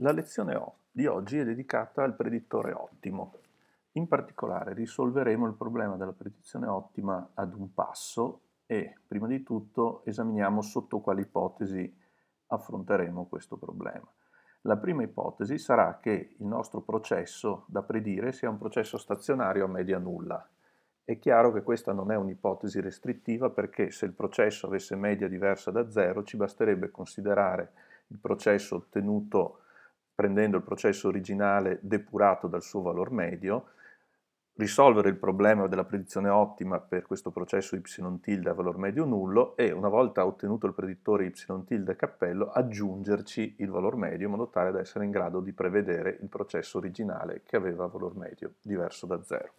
La lezione di oggi è dedicata al predittore ottimo. In particolare risolveremo il problema della predizione ottima ad un passo e prima di tutto esaminiamo sotto quale ipotesi affronteremo questo problema. La prima ipotesi sarà che il nostro processo da predire sia un processo stazionario a media nulla. È chiaro che questa non è un'ipotesi restrittiva perché se il processo avesse media diversa da zero ci basterebbe considerare il processo ottenuto prendendo il processo originale depurato dal suo valore medio, risolvere il problema della predizione ottima per questo processo y tilde a valore medio nullo e una volta ottenuto il predittore y tilde cappello aggiungerci il valore medio in modo tale da essere in grado di prevedere il processo originale che aveva valore medio diverso da zero.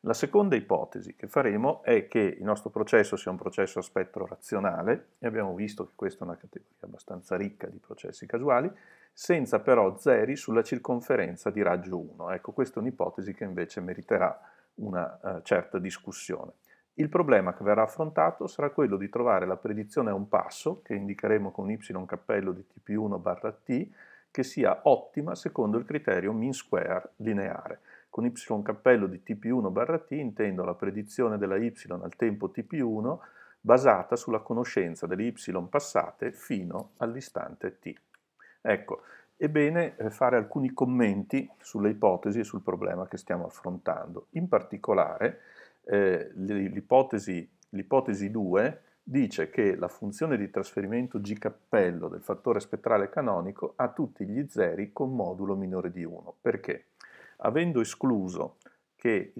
La seconda ipotesi che faremo è che il nostro processo sia un processo a spettro razionale e abbiamo visto che questa è una categoria abbastanza ricca di processi casuali senza però zeri sulla circonferenza di raggio 1. Ecco, questa è un'ipotesi che invece meriterà una eh, certa discussione. Il problema che verrà affrontato sarà quello di trovare la predizione a un passo, che indicheremo con y cappello di tp1 barra t, che sia ottima secondo il criterio mean square lineare. Con y cappello di tp1 barra t intendo la predizione della y al tempo tp1 basata sulla conoscenza delle y passate fino all'istante t. Ecco, è bene eh, fare alcuni commenti sulle ipotesi e sul problema che stiamo affrontando. In particolare, eh, l'ipotesi, 2 dice che la funzione di trasferimento G cappello del fattore spettrale canonico ha tutti gli zeri con modulo minore di 1. Perché? Avendo escluso che,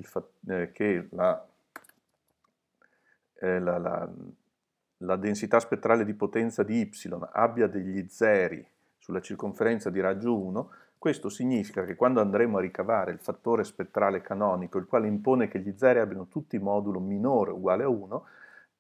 eh, che la, eh, la, la, la densità spettrale di potenza di y abbia degli zeri sulla circonferenza di raggio 1, questo significa che quando andremo a ricavare il fattore spettrale canonico, il quale impone che gli zeri abbiano tutti modulo minore uguale a 1,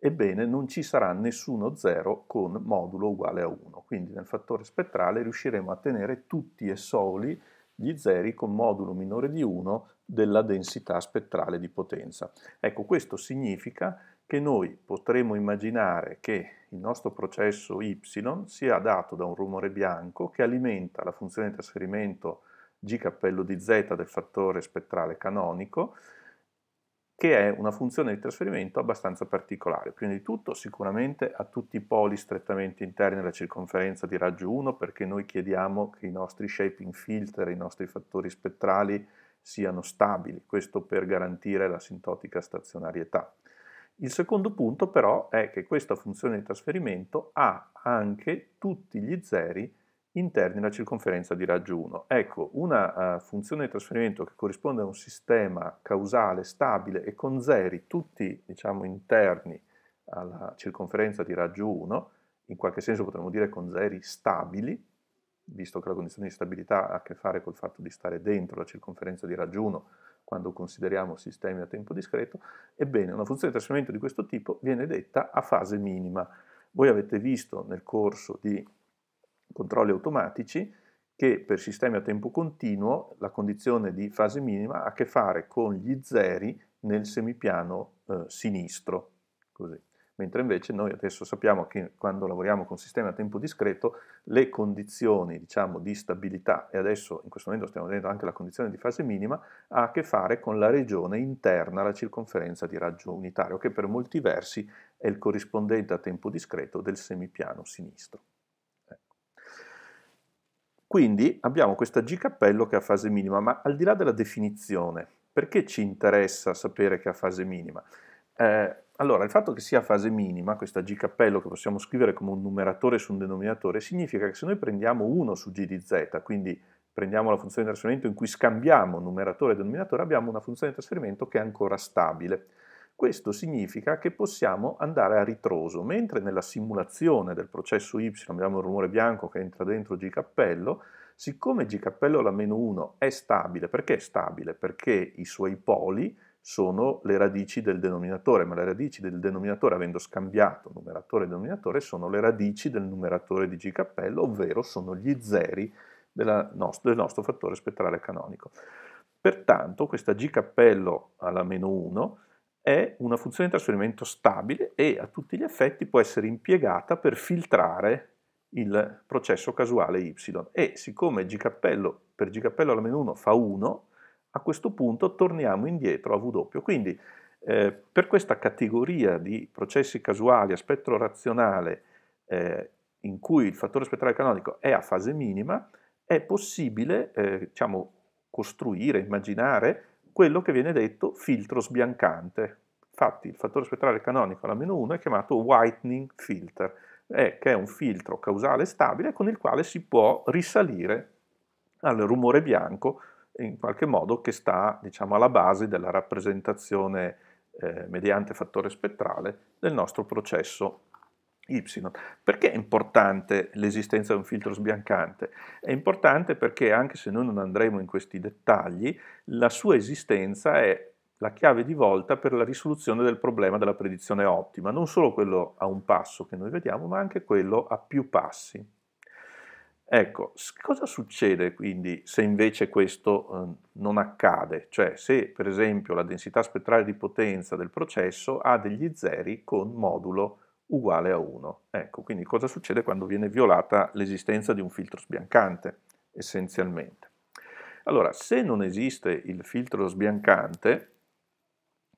ebbene non ci sarà nessuno 0 con modulo uguale a 1. Quindi nel fattore spettrale riusciremo a tenere tutti e soli gli zeri con modulo minore di 1 della densità spettrale di potenza. Ecco, questo significa che noi potremmo immaginare che il nostro processo Y sia dato da un rumore bianco che alimenta la funzione di trasferimento G cappello di Z del fattore spettrale canonico, che è una funzione di trasferimento abbastanza particolare. Prima di tutto sicuramente a tutti i poli strettamente interni alla circonferenza di raggio 1 perché noi chiediamo che i nostri shaping filter, i nostri fattori spettrali siano stabili, questo per garantire la sintotica stazionarietà. Il secondo punto però è che questa funzione di trasferimento ha anche tutti gli zeri interni alla circonferenza di raggio 1. Ecco, una uh, funzione di trasferimento che corrisponde a un sistema causale stabile e con zeri tutti diciamo, interni alla circonferenza di raggio 1, in qualche senso potremmo dire con zeri stabili, visto che la condizione di stabilità ha a che fare col fatto di stare dentro la circonferenza di raggio 1, quando consideriamo sistemi a tempo discreto, ebbene una funzione di trasferimento di questo tipo viene detta a fase minima. Voi avete visto nel corso di controlli automatici che per sistemi a tempo continuo la condizione di fase minima ha a che fare con gli zeri nel semipiano eh, sinistro. Così mentre invece noi adesso sappiamo che quando lavoriamo con sistemi a tempo discreto le condizioni diciamo, di stabilità, e adesso in questo momento stiamo vedendo anche la condizione di fase minima, ha a che fare con la regione interna alla circonferenza di raggio unitario, che per molti versi è il corrispondente a tempo discreto del semipiano sinistro. Ecco. Quindi abbiamo questa G cappello che ha fase minima, ma al di là della definizione, perché ci interessa sapere che ha fase minima? Eh, allora, il fatto che sia a fase minima, questa G cappello che possiamo scrivere come un numeratore su un denominatore, significa che se noi prendiamo 1 su G di z, quindi prendiamo la funzione di trasferimento in cui scambiamo numeratore e denominatore, abbiamo una funzione di trasferimento che è ancora stabile. Questo significa che possiamo andare a ritroso, mentre nella simulazione del processo Y abbiamo il rumore bianco che entra dentro G cappello, siccome G cappello alla meno 1 è stabile, perché è stabile? Perché i suoi poli sono le radici del denominatore, ma le radici del denominatore, avendo scambiato numeratore e denominatore, sono le radici del numeratore di G cappello, ovvero sono gli zeri nostro, del nostro fattore spettrale canonico. Pertanto questa G cappello alla meno 1 è una funzione di trasferimento stabile e a tutti gli effetti può essere impiegata per filtrare il processo casuale y. E siccome G cappello per G cappello alla meno 1 fa 1, a questo punto torniamo indietro a W. Quindi eh, per questa categoria di processi casuali a spettro razionale eh, in cui il fattore spettrale canonico è a fase minima, è possibile eh, diciamo, costruire, immaginare quello che viene detto filtro sbiancante. Infatti il fattore spettrale canonico alla meno 1 è chiamato whitening filter, è, eh, che è un filtro causale stabile con il quale si può risalire al rumore bianco in qualche modo che sta diciamo, alla base della rappresentazione eh, mediante fattore spettrale del nostro processo Y. Perché è importante l'esistenza di un filtro sbiancante? È importante perché anche se noi non andremo in questi dettagli, la sua esistenza è la chiave di volta per la risoluzione del problema della predizione ottima, non solo quello a un passo che noi vediamo, ma anche quello a più passi. Ecco, cosa succede quindi se invece questo eh, non accade? Cioè se per esempio la densità spettrale di potenza del processo ha degli zeri con modulo uguale a 1. Ecco, quindi cosa succede quando viene violata l'esistenza di un filtro sbiancante, essenzialmente. Allora, se non esiste il filtro sbiancante,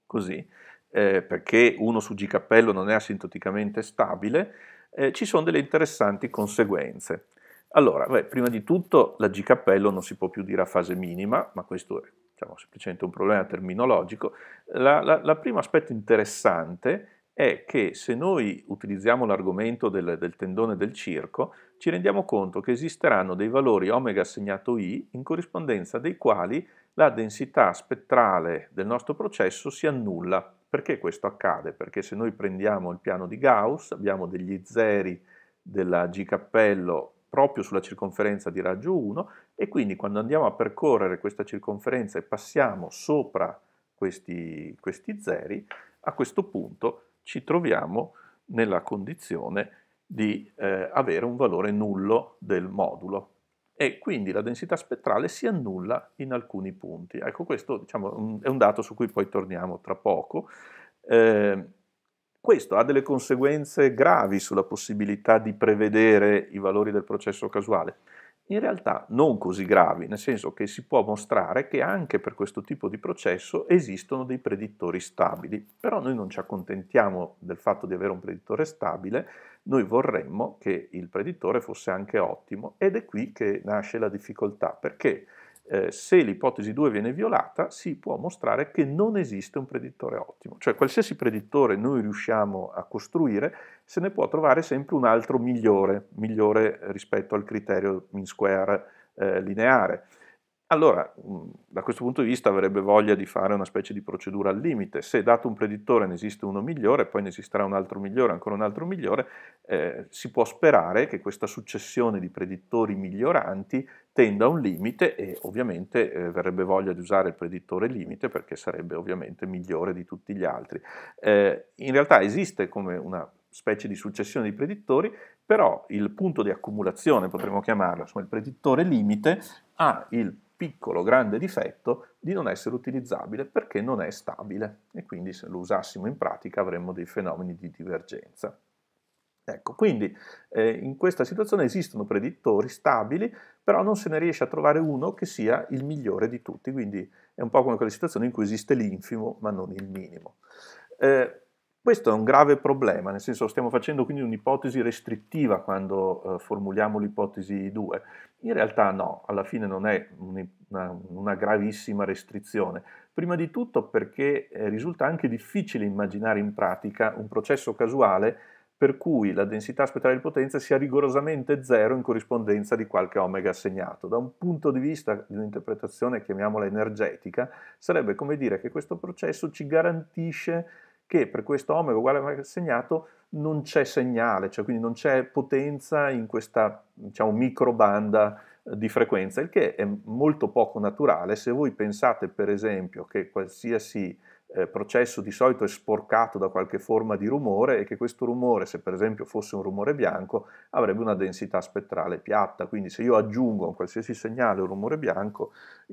così, eh, perché 1 su G cappello non è asintoticamente stabile, eh, ci sono delle interessanti conseguenze. Allora, beh, prima di tutto la G cappello non si può più dire a fase minima, ma questo è diciamo, semplicemente un problema terminologico. Il primo aspetto interessante è che se noi utilizziamo l'argomento del, del, tendone del circo, ci rendiamo conto che esisteranno dei valori omega segnato i in corrispondenza dei quali la densità spettrale del nostro processo si annulla. Perché questo accade? Perché se noi prendiamo il piano di Gauss, abbiamo degli zeri della G cappello proprio sulla circonferenza di raggio 1 e quindi quando andiamo a percorrere questa circonferenza e passiamo sopra questi, questi zeri, a questo punto ci troviamo nella condizione di eh, avere un valore nullo del modulo e quindi la densità spettrale si annulla in alcuni punti. Ecco questo diciamo, è un dato su cui poi torniamo tra poco. Eh, questo ha delle conseguenze gravi sulla possibilità di prevedere i valori del processo casuale. In realtà non così gravi, nel senso che si può mostrare che anche per questo tipo di processo esistono dei predittori stabili, però noi non ci accontentiamo del fatto di avere un predittore stabile, noi vorremmo che il predittore fosse anche ottimo ed è qui che nasce la difficoltà, perché eh, se l'ipotesi 2 viene violata si può mostrare che non esiste un predittore ottimo, cioè qualsiasi predittore noi riusciamo a costruire se ne può trovare sempre un altro migliore, migliore rispetto al criterio mean square eh, lineare allora mm, da questo punto di vista avrebbe voglia di fare una specie di procedura al limite. Se dato un predittore ne esiste uno migliore, poi ne esisterà un altro migliore, ancora un altro migliore, eh, si può sperare che questa successione di predittori miglioranti tenda a un limite e ovviamente eh, verrebbe voglia di usare il predittore limite perché sarebbe ovviamente migliore di tutti gli altri. Eh, in realtà esiste come una specie di successione di predittori, però il punto di accumulazione, potremmo chiamarlo, insomma il predittore limite ha il piccolo grande difetto di non essere utilizzabile perché non è stabile e quindi se lo usassimo in pratica avremmo dei fenomeni di divergenza. Ecco, quindi eh, in questa situazione esistono predittori stabili, però non se ne riesce a trovare uno che sia il migliore di tutti, quindi è un po' come quelle situazioni in cui esiste l'infimo ma non il minimo. Eh, questo è un grave problema, nel senso stiamo facendo quindi un'ipotesi restrittiva quando eh, formuliamo l'ipotesi 2. In realtà no, alla fine non è una, una gravissima restrizione. Prima di tutto perché eh, risulta anche difficile immaginare in pratica un processo casuale per cui la densità spettrale di potenza sia rigorosamente zero in corrispondenza di qualche omega assegnato. Da un punto di vista di un'interpretazione, chiamiamola energetica, sarebbe come dire che questo processo ci garantisce che per questo omega uguale a segnato non c'è segnale, cioè quindi non c'è potenza in questa diciamo, microbanda eh, di frequenza, il che è molto poco naturale se voi pensate per esempio che qualsiasi eh, processo di solito è sporcato da qualche forma di rumore e che questo rumore, se per esempio fosse un rumore bianco, avrebbe una densità spettrale piatta, quindi se io aggiungo a qualsiasi segnale un rumore bianco,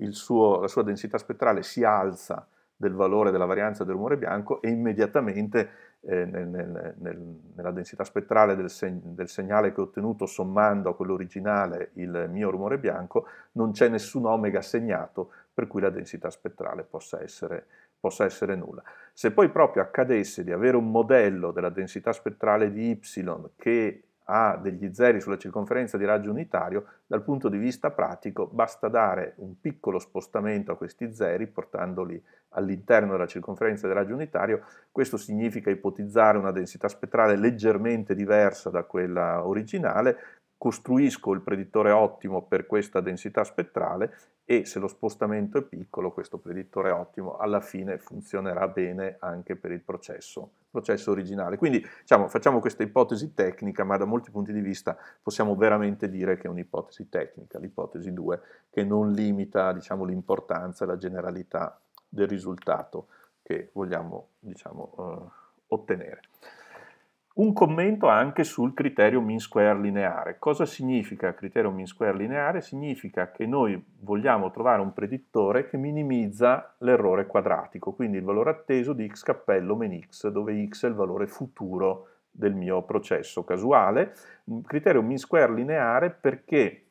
suo, la sua densità spettrale si alza del valore della varianza del rumore bianco e immediatamente eh, nel, nel, nel, nella densità spettrale del, seg del, segnale che ho ottenuto sommando a quello originale il mio rumore bianco non c'è nessun omega segnato per cui la densità spettrale possa essere, possa essere nulla. Se poi proprio accadesse di avere un modello della densità spettrale di Y che ha degli zeri sulla circonferenza di raggio unitario, dal punto di vista pratico basta dare un piccolo spostamento a questi zeri portandoli all'interno della circonferenza del raggio unitario, questo significa ipotizzare una densità spettrale leggermente diversa da quella originale, costruisco il predittore ottimo per questa densità spettrale e se lo spostamento è piccolo questo predittore ottimo alla fine funzionerà bene anche per il processo, processo originale. Quindi diciamo, facciamo questa ipotesi tecnica, ma da molti punti di vista possiamo veramente dire che è un'ipotesi tecnica, l'ipotesi 2, che non limita diciamo, l'importanza e la generalità del risultato che vogliamo diciamo, eh, ottenere. Un commento anche sul criterio mean square lineare. Cosa significa criterio mean square lineare? Significa che noi vogliamo trovare un predittore che minimizza l'errore quadratico, quindi il valore atteso di x cappello meno x, dove x è il valore futuro del mio processo casuale. Un criterio mean square lineare perché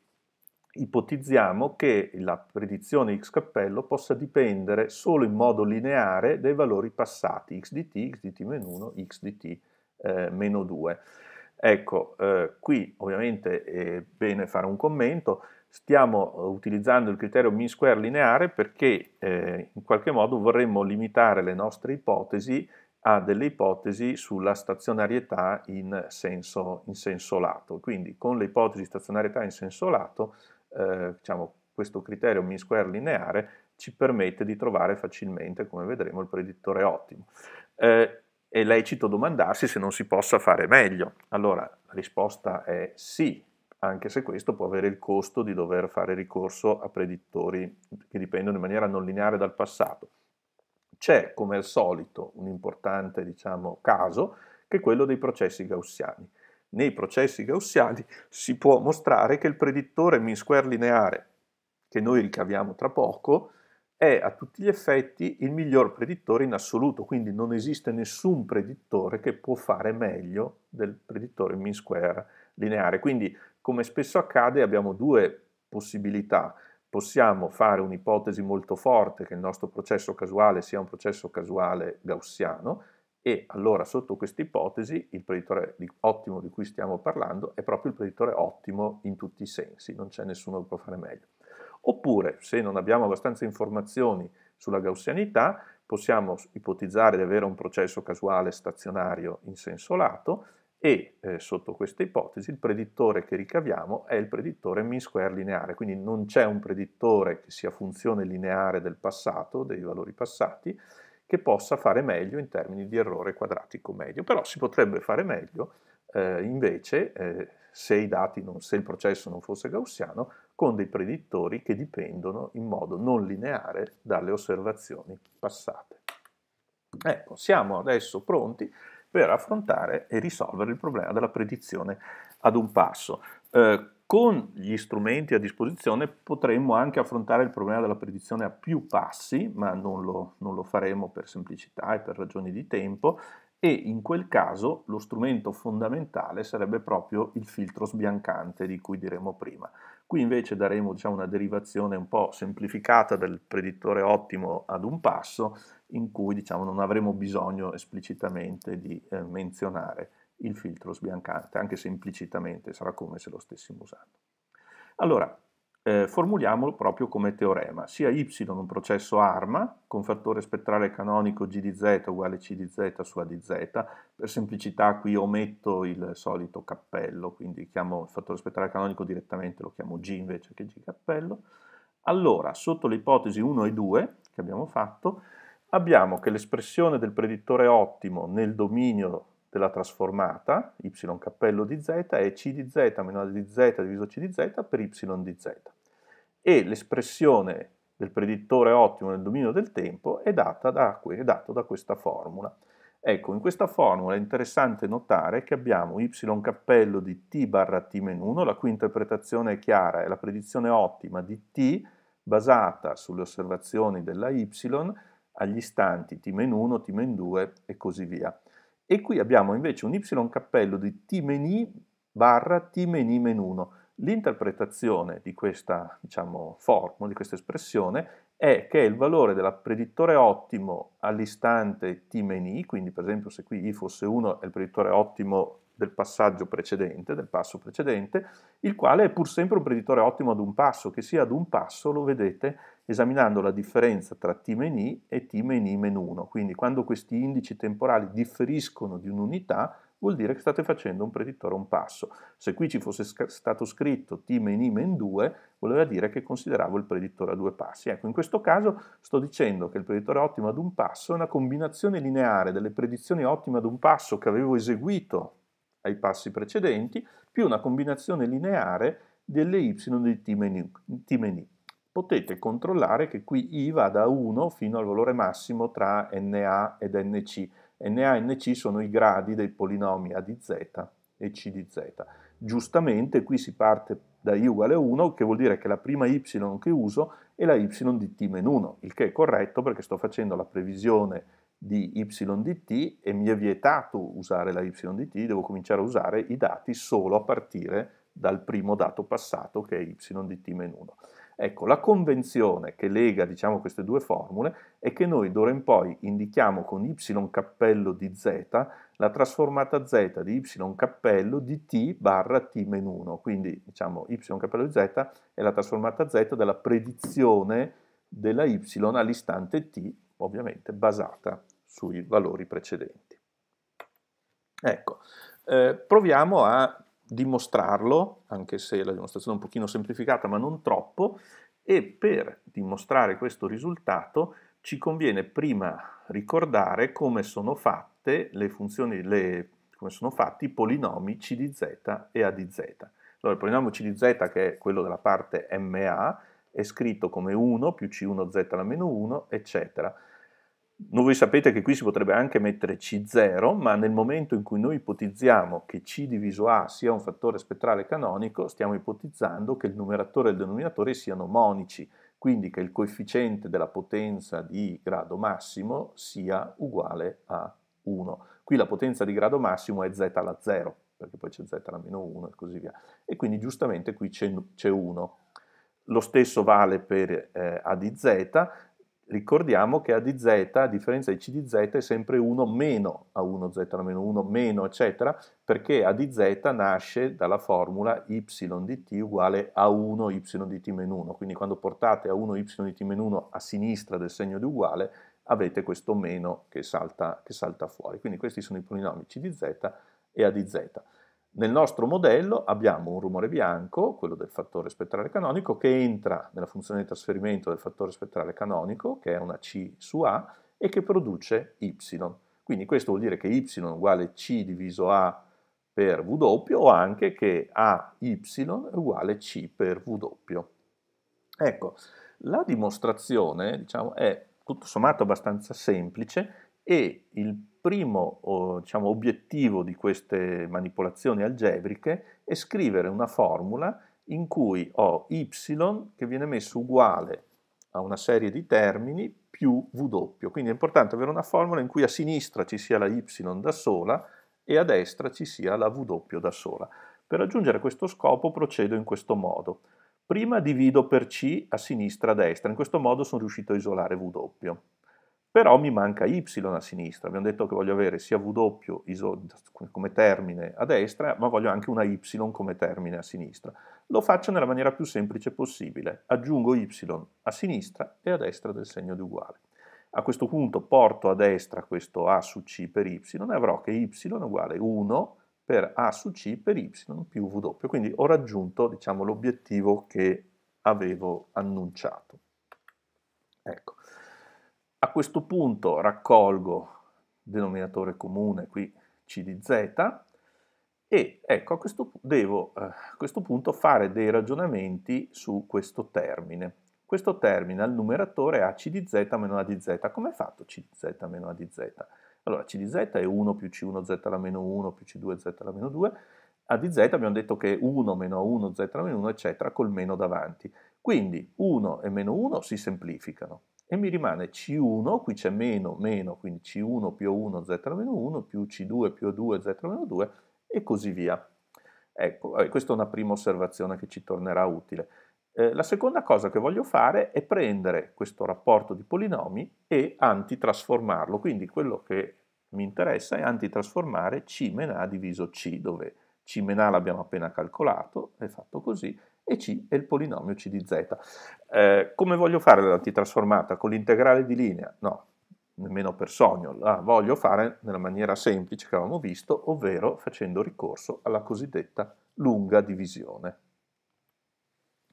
ipotizziamo che la predizione x cappello possa dipendere solo in modo lineare dai valori passati x di t, x di t meno 1, x di t eh, meno 2. Ecco, eh, qui ovviamente è bene fare un commento, stiamo eh, utilizzando il criterio mean square lineare perché eh, in qualche modo vorremmo limitare le nostre ipotesi a delle ipotesi sulla stazionarietà in senso, in senso, lato. Quindi con le ipotesi di stazionarietà in senso lato eh, diciamo, questo criterio mean square lineare ci permette di trovare facilmente, come vedremo, il predittore ottimo. Eh, è lecito domandarsi se non si possa fare meglio. Allora, la risposta è sì, anche se questo può avere il costo di dover fare ricorso a predittori che dipendono in maniera non lineare dal passato. C'è, come al solito, un importante diciamo, caso, che è quello dei processi gaussiani nei processi gaussiani si può mostrare che il predittore mean square lineare, che noi ricaviamo tra poco, è a tutti gli effetti il miglior predittore in assoluto, quindi non esiste nessun predittore che può fare meglio del predittore mean square lineare. Quindi, come spesso accade, abbiamo due possibilità. Possiamo fare un'ipotesi molto forte che il nostro processo casuale sia un processo casuale gaussiano, e allora sotto questa ipotesi il predittore ottimo di cui stiamo parlando è proprio il predittore ottimo in tutti i sensi, non c'è nessuno che può fare meglio. Oppure, se non abbiamo abbastanza informazioni sulla gaussianità, possiamo ipotizzare di avere un processo casuale stazionario in senso lato e eh, sotto questa ipotesi il predittore che ricaviamo è il predittore mean square lineare, quindi non c'è un predittore che sia funzione lineare del passato, dei valori passati, che possa fare meglio in termini di errore quadratico medio, però si potrebbe fare meglio eh, invece eh, se, non, se, il processo non fosse gaussiano con dei predittori che dipendono in modo non lineare dalle osservazioni passate. Ecco, siamo adesso pronti per affrontare e risolvere il problema della predizione ad un passo. Eh, con gli strumenti a disposizione potremmo anche affrontare il problema della predizione a più passi, ma non lo, non lo faremo per semplicità e per ragioni di tempo, e in quel caso lo strumento fondamentale sarebbe proprio il filtro sbiancante di cui diremo prima. Qui invece daremo diciamo, una derivazione un po' semplificata del predittore ottimo ad un passo in cui diciamo, non avremo bisogno esplicitamente di eh, menzionare il filtro sbiancante, anche se implicitamente sarà come se lo stessimo usando. Allora, eh, formuliamolo proprio come teorema, sia y un processo arma con fattore spettrale canonico g di z uguale c di z su a di z, per semplicità qui ometto il solito cappello, quindi chiamo il fattore spettrale canonico direttamente, lo chiamo g invece che g cappello. Allora, sotto le ipotesi 1 e 2 che abbiamo fatto, abbiamo che l'espressione del predittore ottimo nel dominio della trasformata y cappello di z è c di z meno a di z diviso c di z per y di z. E l'espressione del predittore ottimo nel dominio del tempo è data da, è dato da questa formula. Ecco, in questa formula è interessante notare che abbiamo y cappello di t barra t meno 1, la cui interpretazione è chiara, è la predizione ottima di t basata sulle osservazioni della y agli istanti t meno 1, t meno 2 e così via. E qui abbiamo invece un y cappello di t meni barra t meni meno 1. L'interpretazione di questa diciamo, formula, di questa espressione, è che il valore del predittore ottimo all'istante t meni, quindi per esempio se qui i fosse 1 è il predittore ottimo del passaggio precedente, del passo precedente, il quale è pur sempre un predittore ottimo ad un passo, che sia ad un passo, lo vedete, esaminando la differenza tra t meno i e t meno i meno 1. Quindi quando questi indici temporali differiscono di un'unità vuol dire che state facendo un predittore a un passo. Se qui ci fosse stato scritto t meno i meno 2 voleva dire che consideravo il predittore a due passi. Ecco, in questo caso sto dicendo che il predittore ottimo ad un passo è una combinazione lineare delle predizioni ottime ad un passo che avevo eseguito ai passi precedenti più una combinazione lineare delle y di t meno i potete controllare che qui I va da 1 fino al valore massimo tra Na ed Nc. Na e Nc sono i gradi dei polinomi A di z e C di z. Giustamente qui si parte da I uguale a 1, che vuol dire che la prima Y che uso è la Y di T-1, il che è corretto perché sto facendo la previsione di Y di T e mi è vietato usare la Y di T, devo cominciare a usare i dati solo a partire dal primo dato passato che è Y di T-1. Ecco, la convenzione che lega diciamo, queste due formule è che noi d'ora in poi indichiamo con y cappello di z la trasformata z di y cappello di t barra t meno 1, quindi diciamo y cappello di z è la trasformata z della predizione della y all'istante t, ovviamente basata sui valori precedenti. Ecco, eh, proviamo a dimostrarlo, anche se la dimostrazione è un pochino semplificata ma non troppo, e per dimostrare questo risultato ci conviene prima ricordare come sono fatte le funzioni, le, come sono fatti i polinomi c di z e a di z. Allora il polinomio c di z che è quello della parte MA è scritto come 1 più c1z alla meno 1 eccetera. No, voi sapete che qui si potrebbe anche mettere C0, ma nel momento in cui noi ipotizziamo che C diviso A sia un fattore spettrale canonico, stiamo ipotizzando che il numeratore e il denominatore siano monici, quindi che il coefficiente della potenza di grado massimo sia uguale a 1. Qui la potenza di grado massimo è z alla 0, perché poi c'è z alla meno 1 e così via. E quindi giustamente qui c'è 1. Lo stesso vale per eh, A di z, ricordiamo che A di Z, a differenza di C di Z, è sempre 1 meno A1, Z alla meno 1, meno, eccetera, perché A di Z nasce dalla formula y di t uguale A1 y di t meno 1. Quindi quando portate A1 y di t meno 1 a sinistra del segno di uguale, avete questo meno che salta, che salta fuori. Quindi questi sono i polinomi C di Z e A di Z. Nel nostro modello abbiamo un rumore bianco, quello del fattore spettrale canonico, che entra nella funzione di trasferimento del fattore spettrale canonico, che è una C su A, e che produce Y. Quindi questo vuol dire che Y è uguale C diviso A per W o anche che AY è uguale C per W. Ecco, la dimostrazione diciamo, è tutto sommato abbastanza semplice e il primo diciamo, obiettivo di queste manipolazioni algebriche è scrivere una formula in cui ho y che viene messo uguale a una serie di termini più W. Quindi è importante avere una formula in cui a sinistra ci sia la y da sola e a destra ci sia la W da sola. Per raggiungere questo scopo procedo in questo modo. Prima divido per C a sinistra a destra, in questo modo sono riuscito a isolare W però mi manca y a sinistra, abbiamo detto che voglio avere sia W iso, come termine a destra, ma voglio anche una y come termine a sinistra. Lo faccio nella maniera più semplice possibile, aggiungo y a sinistra e a destra del segno di uguale. A questo punto porto a destra questo a su c per y e avrò che y è uguale 1 per a su c per y più w, quindi ho raggiunto diciamo, l'obiettivo che avevo annunciato. Ecco. A questo punto raccolgo denominatore comune qui c di z e ecco a questo, devo eh, a questo punto fare dei ragionamenti su questo termine. Questo termine al numeratore ha c di z meno a di z. Come è fatto c di z meno a di z? Allora c di z è 1 più c1z alla meno 1 più c2z alla meno 2 a di z abbiamo detto che è 1 meno 1, z alla meno 1, eccetera, col meno davanti. Quindi 1 e meno 1 si semplificano e mi rimane C1, qui c'è meno, meno, quindi C1 più 1, Z meno 1, più C2 più 2, Z meno 2 e così via. Ecco, questa è una prima osservazione che ci tornerà utile. Eh, la seconda cosa che voglio fare è prendere questo rapporto di polinomi e antitrasformarlo, quindi quello che mi interessa è antitrasformare C meno A diviso C, dove C meno A l'abbiamo appena calcolato, è fatto così, e C è il polinomio C di Z. Eh, come voglio fare l'antitrasformata? Con l'integrale di linea? No, nemmeno per sogno, la voglio fare nella maniera semplice che avevamo visto, ovvero facendo ricorso alla cosiddetta lunga divisione.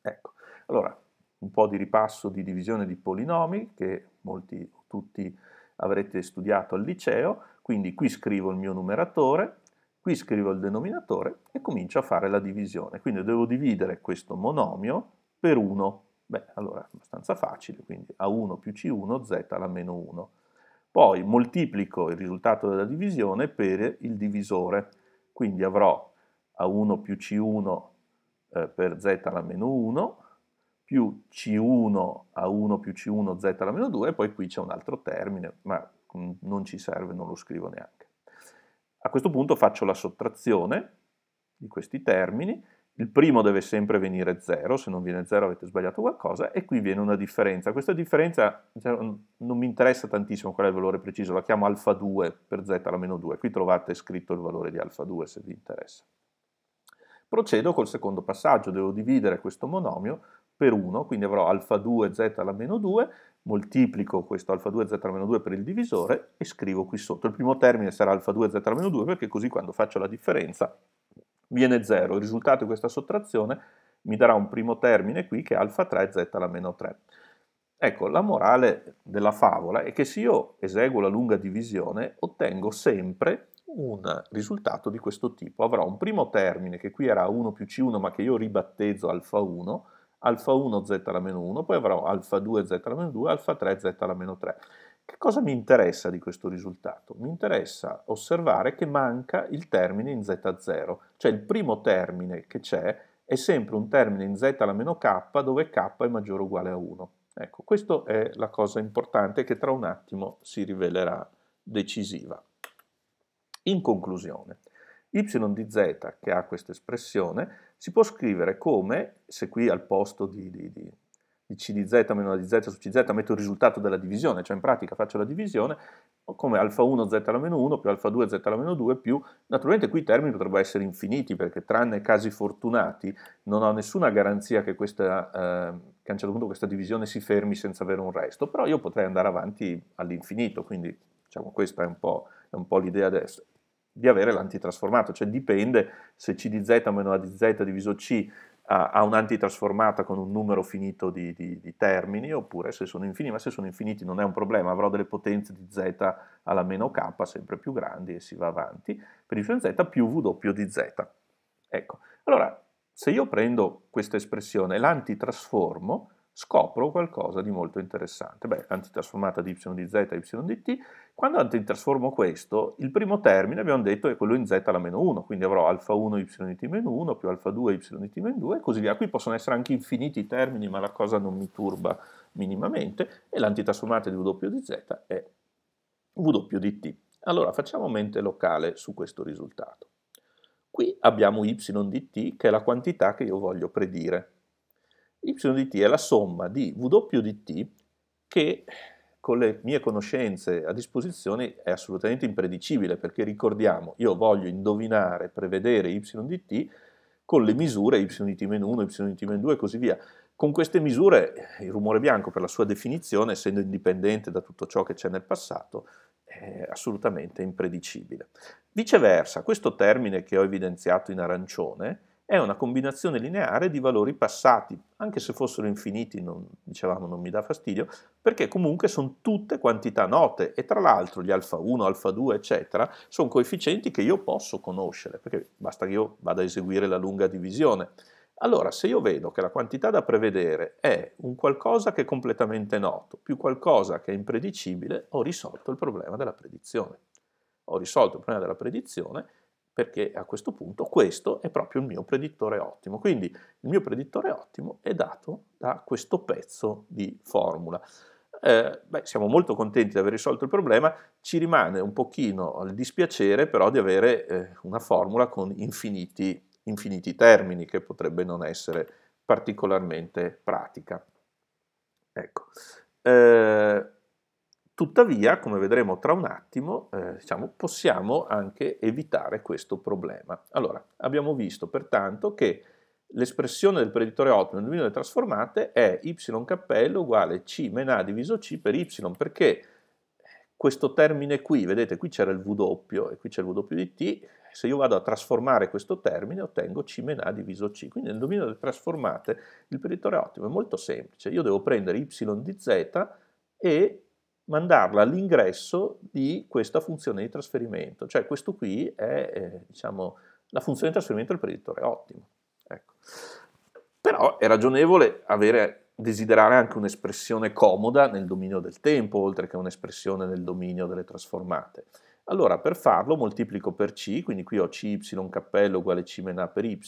Ecco, allora un po' di ripasso di divisione di polinomi che molti, tutti avrete studiato al liceo, quindi qui scrivo il mio numeratore, Qui scrivo il denominatore e comincio a fare la divisione. Quindi devo dividere questo monomio per 1. Beh, allora è abbastanza facile, quindi A1 più C1, Z alla meno 1. Poi moltiplico il risultato della divisione per il divisore, quindi avrò A1 più C1 eh, per Z alla meno 1, più C1 A1 più C1 Z alla meno 2, e poi qui c'è un altro termine, ma mm, non ci serve, non lo scrivo neanche. A questo punto faccio la sottrazione di questi termini, il primo deve sempre venire 0, se non viene 0 avete sbagliato qualcosa, e qui viene una differenza. Questa differenza cioè, non mi interessa tantissimo qual è il valore preciso, la chiamo alfa 2 per z alla meno 2, qui trovate scritto il valore di alfa 2 se vi interessa. Procedo col secondo passaggio, devo dividere questo monomio per 1, quindi avrò alfa 2 z alla meno 2 moltiplico questo alfa 2 z-2 per il divisore e scrivo qui sotto. Il primo termine sarà alfa 2 z-2 perché così quando faccio la differenza viene 0. Il risultato di questa sottrazione mi darà un primo termine qui che è alfa 3 z alla meno 3. Ecco, la morale della favola è che se io eseguo la lunga divisione ottengo sempre un risultato di questo tipo. Avrò un primo termine che qui era 1 più c1 ma che io ribattezzo alfa 1 alfa 1 z alla meno 1, poi avrò alfa 2 z alla meno 2, alfa 3 z alla meno 3. Che cosa mi interessa di questo risultato? Mi interessa osservare che manca il termine in z0, cioè il primo termine che c'è è sempre un termine in z alla meno k dove k è maggiore o uguale a 1. Ecco, questa è la cosa importante che tra un attimo si rivelerà decisiva. In conclusione, y di z che ha questa espressione si può scrivere come, se qui al posto di, di, di, di c di z meno di z su cz metto il risultato della divisione, cioè in pratica faccio la divisione, come alfa 1 z alla meno 1 più alfa 2 z alla meno 2 più, naturalmente qui i termini potrebbero essere infiniti perché tranne casi fortunati non ho nessuna garanzia che, questa, eh, che a un certo punto questa divisione si fermi senza avere un resto, però io potrei andare avanti all'infinito, quindi diciamo questa è un po', po l'idea adesso di avere l'antitrasformato, cioè dipende se C di Z meno A di Z diviso C ha un'antitrasformata con un numero finito di, di, di, termini oppure se sono infiniti, ma se sono infiniti non è un problema, avrò delle potenze di z alla meno k sempre più grandi e si va avanti, per il z più w di z. Ecco, allora se io prendo questa espressione e l'antitrasformo, scopro qualcosa di molto interessante. Beh, antitrasformata di y di z a y di t. Quando antitrasformo questo, il primo termine, abbiamo detto, è quello in z alla meno 1, quindi avrò alfa 1 y di t meno 1 più alfa 2 y di t meno 2 e così via. Qui possono essere anche infiniti i termini, ma la cosa non mi turba minimamente, e l'antitrasformata di w di z è w di t. Allora, facciamo mente locale su questo risultato. Qui abbiamo y di t, che è la quantità che io voglio predire y di t è la somma di w di t che con le mie conoscenze a disposizione è assolutamente impredicibile perché ricordiamo, io voglio indovinare, prevedere y di t con le misure y di t-1, y di t-2 e così via. Con queste misure il rumore bianco per la sua definizione, essendo indipendente da tutto ciò che c'è nel passato, è assolutamente impredicibile. Viceversa, questo termine che ho evidenziato in arancione è una combinazione lineare di valori passati, anche se fossero infiniti, non, dicevamo non mi dà fastidio, perché comunque sono tutte quantità note e tra l'altro gli alfa 1, alfa 2, eccetera, sono coefficienti che io posso conoscere, perché basta che io vada a eseguire la lunga divisione. Allora, se io vedo che la quantità da prevedere è un qualcosa che è completamente noto, più qualcosa che è impredicibile, ho risolto il problema della predizione. Ho risolto il problema della predizione perché a questo punto questo è proprio il mio predittore ottimo. Quindi il mio predittore ottimo è dato da questo pezzo di formula. Eh, beh, siamo molto contenti di aver risolto il problema, ci rimane un pochino il dispiacere però di avere eh, una formula con infiniti, infiniti termini che potrebbe non essere particolarmente pratica. Ecco. Eh, Tuttavia, come vedremo tra un attimo, eh, diciamo, possiamo anche evitare questo problema. Allora, abbiamo visto pertanto che l'espressione del preditore ottimo nel dominio delle trasformate è y cappello uguale c meno a diviso c per y, perché eh, questo termine qui, vedete qui c'era il w e qui c'è il w di t, se io vado a trasformare questo termine ottengo C meno A diviso C. Quindi nel dominio delle trasformate il preditore ottimo è molto semplice. Io devo prendere y di z e mandarla all'ingresso di questa funzione di trasferimento, cioè questo qui è eh, diciamo, la funzione di trasferimento del predittore, ottimo. Ecco. Però è ragionevole avere, desiderare anche un'espressione comoda nel dominio del tempo, oltre che un'espressione nel dominio delle trasformate. Allora, per farlo moltiplico per c, quindi qui ho cy cappello uguale c a per y,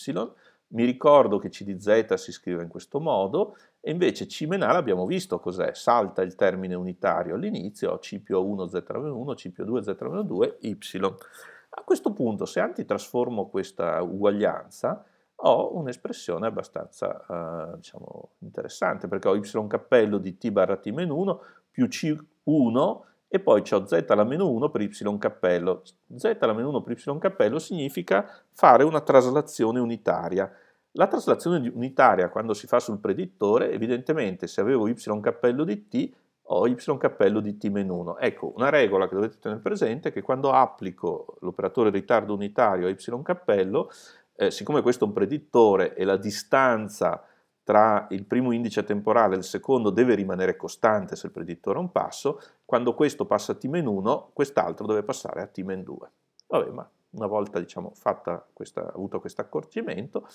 mi ricordo che CDZ si scrive in questo modo e invece Cimena l'abbiamo visto cos'è, salta il termine unitario all'inizio, C più 1 Z1, C più 2 Z2, Y. A questo punto se antitrasformo questa uguaglianza ho un'espressione abbastanza eh, diciamo, interessante perché ho y cappello di t barra t meno 1 più c1 e poi ho z alla meno 1 per y cappello. z alla meno 1 per y cappello significa fare una traslazione unitaria la traslazione unitaria quando si fa sul predittore, evidentemente se avevo y cappello di t ho y cappello di t-1. Ecco, una regola che dovete tenere presente è che quando applico l'operatore ritardo unitario a y cappello, eh, siccome questo è un predittore e la distanza tra il primo indice temporale e il secondo deve rimanere costante se il predittore è un passo, quando questo passa a t-1, quest'altro deve passare a t-2. Vabbè, ma una volta diciamo, questa, avuto questo accorgimento,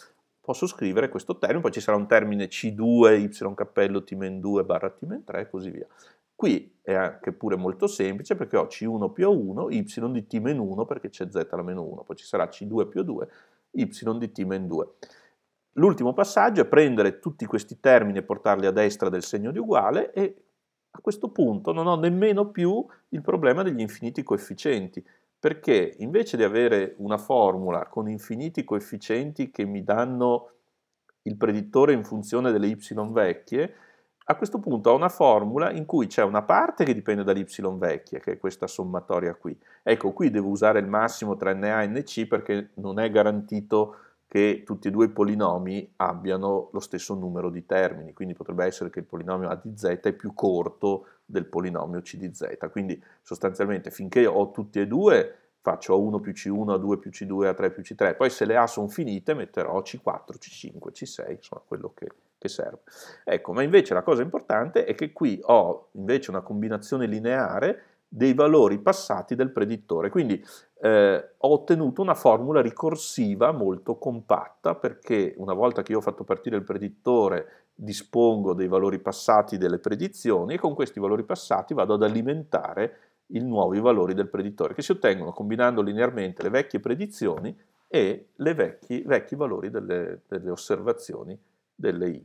posso scrivere questo termine, poi ci sarà un termine C2, Y cappello, t 2, barra t 3 e così via. Qui è anche pure molto semplice perché ho C1 più 1, Y di t 1 perché c'è Z alla meno 1, poi ci sarà C2 più 2, Y di t 2. L'ultimo passaggio è prendere tutti questi termini e portarli a destra del segno di uguale e a questo punto non ho nemmeno più il problema degli infiniti coefficienti, perché invece di avere una formula con infiniti coefficienti che mi danno il predittore in funzione delle y vecchie, a questo punto ho una formula in cui c'è una parte che dipende dall'y vecchia, che è questa sommatoria qui. Ecco, qui devo usare il massimo tra NA e NC perché non è garantito che tutti e due i polinomi abbiano lo stesso numero di termini, quindi potrebbe essere che il polinomio a di z è più corto del polinomio c di z, quindi sostanzialmente finché ho tutti e due faccio A1 più C1, A2 più C2, A3 più C3, poi se le A sono finite metterò C4, C5, C6, insomma quello che, che serve. Ecco, ma invece la cosa importante è che qui ho invece una combinazione lineare dei valori passati del predittore. Quindi eh, ho ottenuto una formula ricorsiva molto compatta perché una volta che io ho fatto partire il predittore dispongo dei valori passati delle predizioni e con questi valori passati vado ad alimentare i nuovi valori del predittore che si ottengono combinando linearmente le vecchie predizioni e i vecchi, vecchi, valori delle, delle osservazioni delle y.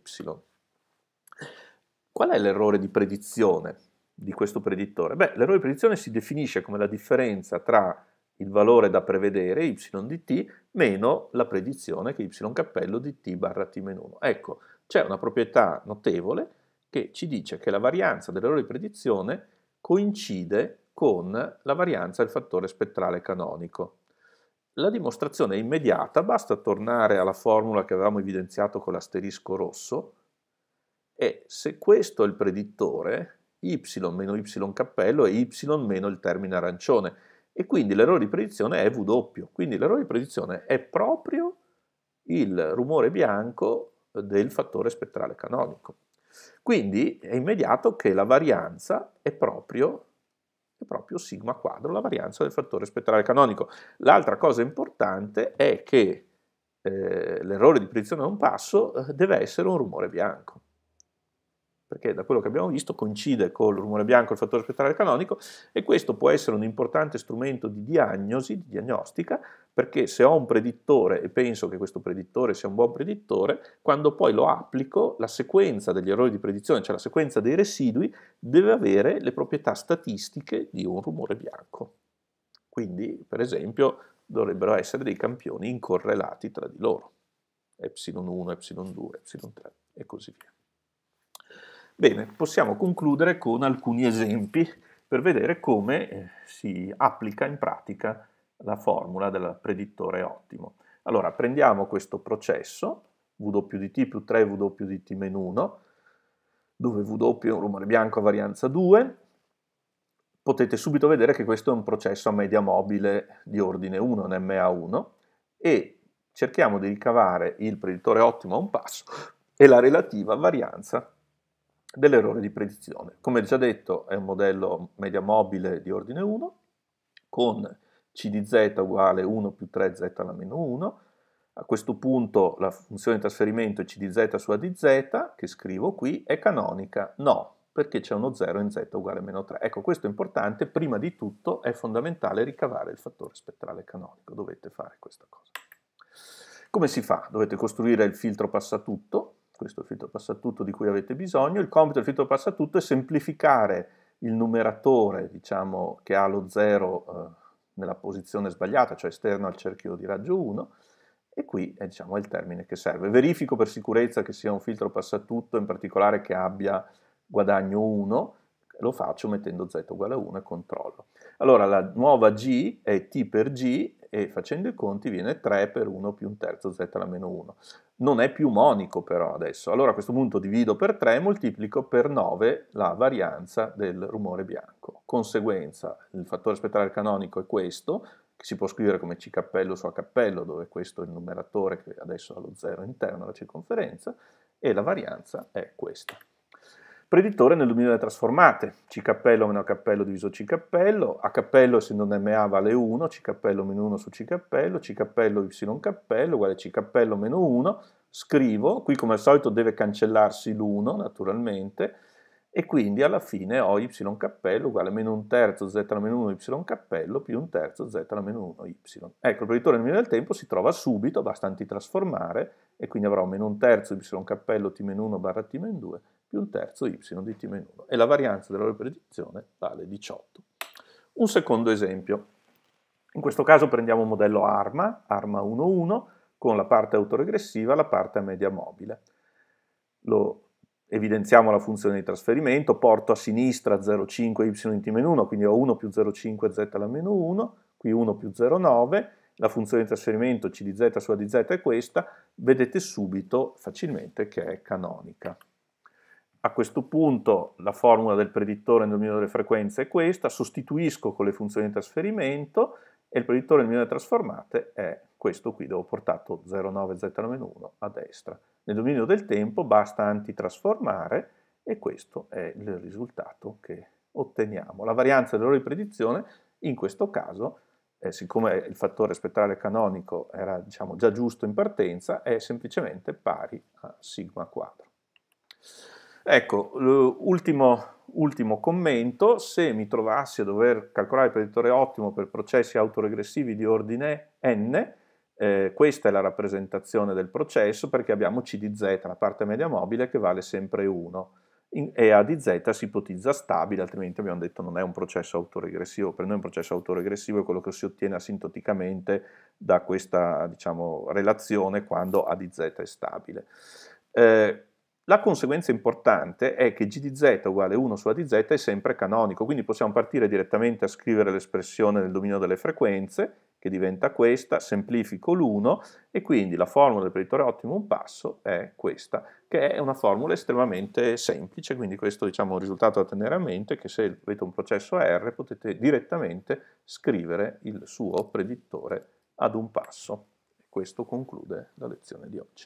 Qual è l'errore di predizione? di questo predittore? Beh, l'errore di predizione si definisce come la differenza tra il valore da prevedere, y di t, meno la predizione che è y cappello di t barra t meno 1. Ecco, c'è una proprietà notevole che ci dice che la varianza dell'errore di predizione coincide con la varianza del fattore spettrale canonico. La dimostrazione è immediata, basta tornare alla formula che avevamo evidenziato con l'asterisco rosso e se questo è il predittore, y meno y cappello e y meno il termine arancione. E quindi l'errore di predizione è W. Quindi l'errore di predizione è proprio il rumore bianco del fattore spettrale canonico. Quindi è immediato che la varianza è proprio, è proprio sigma quadro, la varianza del fattore spettrale canonico. L'altra cosa importante è che eh, l'errore di predizione a un passo eh, deve essere un rumore bianco perché da quello che abbiamo visto coincide con il rumore bianco il fattore spettrale canonico e questo può essere un importante strumento di diagnosi, di diagnostica, perché se ho un predittore e penso che questo predittore sia un buon predittore, quando poi lo applico, la sequenza degli errori di predizione, cioè la sequenza dei residui, deve avere le proprietà statistiche di un rumore bianco. Quindi, per esempio, dovrebbero essere dei campioni incorrelati tra di loro, epsilon 1, epsilon 2, epsilon 3 e così via. Bene, possiamo concludere con alcuni esempi per vedere come eh, si applica in pratica la formula del predittore ottimo. Allora, prendiamo questo processo, W di t più 3 W di t meno 1, dove W è un rumore bianco a varianza 2, potete subito vedere che questo è un processo a media mobile di ordine 1, un MA1, e cerchiamo di ricavare il predittore ottimo a un passo e la relativa varianza dell'errore di predizione. Come già detto è un modello media mobile di ordine 1 con c di z uguale 1 più 3z alla meno 1. A questo punto la funzione di trasferimento c di z su a di z, che scrivo qui, è canonica? No, perché c'è uno 0 in z uguale a meno 3. Ecco, questo è importante, prima di tutto è fondamentale ricavare il fattore spettrale canonico, dovete fare questa cosa. Come si fa? Dovete costruire il filtro passatutto, questo è il filtro passatutto di cui avete bisogno, il compito del filtro passatutto è semplificare il numeratore diciamo, che ha lo 0 eh, nella posizione sbagliata, cioè esterno al cerchio di raggio 1, e qui è, diciamo, il termine che serve. Verifico per sicurezza che sia un filtro passatutto, in particolare che abbia guadagno 1, lo faccio mettendo z uguale a 1 e controllo. Allora la nuova g è t per g e facendo i conti viene 3 per 1 più un terzo z alla meno 1. Non è più monico però adesso, allora a questo punto divido per 3 e moltiplico per 9 la varianza del rumore bianco. Conseguenza, il fattore spettrale canonico è questo, che si può scrivere come C cappello su A cappello, dove questo è il numeratore che adesso ha lo 0 interno alla circonferenza, e la varianza è questa predittore nel dominio delle trasformate, C cappello meno cappello diviso C cappello, A cappello essendo un MA vale 1, C cappello meno 1 su C C cappello, cappello Y cappello uguale C cappello meno 1, scrivo, qui come al solito deve cancellarsi l'1 naturalmente, e quindi alla fine ho Y cappello uguale meno un terzo Z meno 1 Y cappello più un terzo Z meno 1 Y. Ecco, il predittore nel dominio del tempo si trova subito, basta antitrasformare, e quindi avrò meno un terzo Y cappello T meno 1 barra T meno 2 più un terzo y di t meno 1 e la varianza della loro predizione vale 18. Un secondo esempio. In questo caso prendiamo un modello ARMA, ARMA 1.1, con la parte autoregressiva e la parte media mobile. Lo evidenziamo la funzione di trasferimento, porto a sinistra 0,5 y in t-1, quindi ho 1 più 0,5 z alla meno 1, qui 1 più 0,9, la funzione di trasferimento c di z sulla di z è questa, vedete subito facilmente che è canonica. A questo punto la formula del predittore nel dominio delle frequenze è questa, sostituisco con le funzioni di trasferimento e il predittore nel dominio delle trasformate è questo qui, dove ho portato 09Z-1 a destra. Nel dominio del tempo basta antitrasformare e questo è il risultato che otteniamo. La varianza dell'ora di predizione in questo caso, eh, siccome il fattore spettrale canonico era diciamo, già giusto in partenza, è semplicemente pari a sigma quadro. Ecco, ultimo, ultimo commento, se mi trovassi a dover calcolare il predittore ottimo per processi autoregressivi di ordine n, eh, questa è la rappresentazione del processo perché abbiamo C di z, la parte media mobile, che vale sempre 1 e A di z si ipotizza stabile, altrimenti abbiamo detto non è un processo autoregressivo. Per noi un processo autoregressivo è quello che si ottiene asintoticamente da questa diciamo, relazione quando A di z è stabile. Eh, la conseguenza importante è che g di z uguale 1 sulla di z è sempre canonico, quindi possiamo partire direttamente a scrivere l'espressione del dominio delle frequenze, che diventa questa, semplifico l'1, e quindi la formula del predittore ottimo un passo è questa, che è una formula estremamente semplice, quindi questo diciamo, è un risultato da tenere a mente, che se avete un processo R potete direttamente scrivere il suo predittore ad un passo. E questo conclude la lezione di oggi.